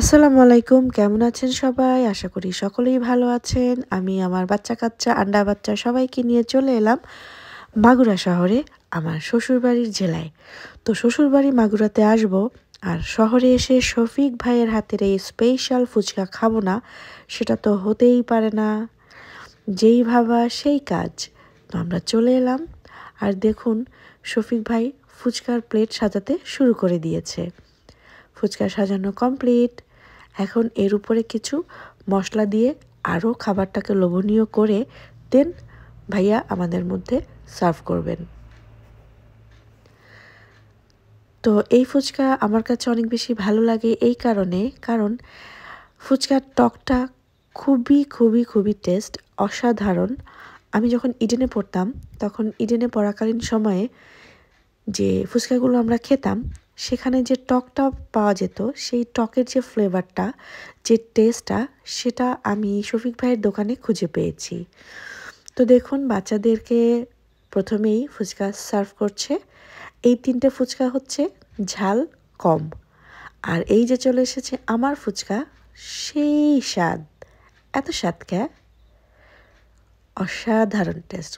আসসালামু আলাইকুম কেমন আছেন সবাই আশা করি সকলেই ভালো আছেন আমি আমার বাচ্চা কাচ্চা আন্ডা বাচ্চা সবাইকে নিয়ে চলে এলাম মাগুরা শহরে আমার শ্বশুরবাড়ির জেলায় তো শ্বশুরবাড়ি মাগুরাতে আসব আর শহরে এসে শফিক ভাইয়ের হাতের এই স্পেশাল ফুচকা খাবো না সেটা তো হতেই পারে না যেই ভাবা সেই কাজ তো আমরা চলে এলাম আর দেখুন শফিক ভাই ফুচকার প্লেট সাজাতে শুরু করে দিয়েছে ফুচকা সাজানো কমপ্লিট এখন এর উপরে কিছু মশলা দিয়ে আরও খাবারটাকে লোভনীয় করে দেন ভাইয়া আমাদের মধ্যে সার্ভ করবেন তো এই ফুচকা আমার কাছে অনেক বেশি ভালো লাগে এই কারণে কারণ ফুচকার টকটা খুবই খুবই খুবই টেস্ট অসাধারণ আমি যখন ইডেনে পড়তাম তখন ইডেনে পড়াকালীন সময়ে যে ফুচকাগুলো আমরা খেতাম সেখানে যে টকটা পাওয়া যেত সেই টকের যে ফ্লেভারটা যে টেস্টটা সেটা আমি শফিক ভাইয়ের দোকানে খুঁজে পেয়েছি তো দেখুন বাচ্চাদেরকে প্রথমেই ফুচকা সার্ভ করছে এই তিনটে ফুচকা হচ্ছে ঝাল কম আর এই যে চলে এসেছে আমার ফুচকা সেই স্বাদ এত স্বাদ ক্যা অসাধারণ টেস্ট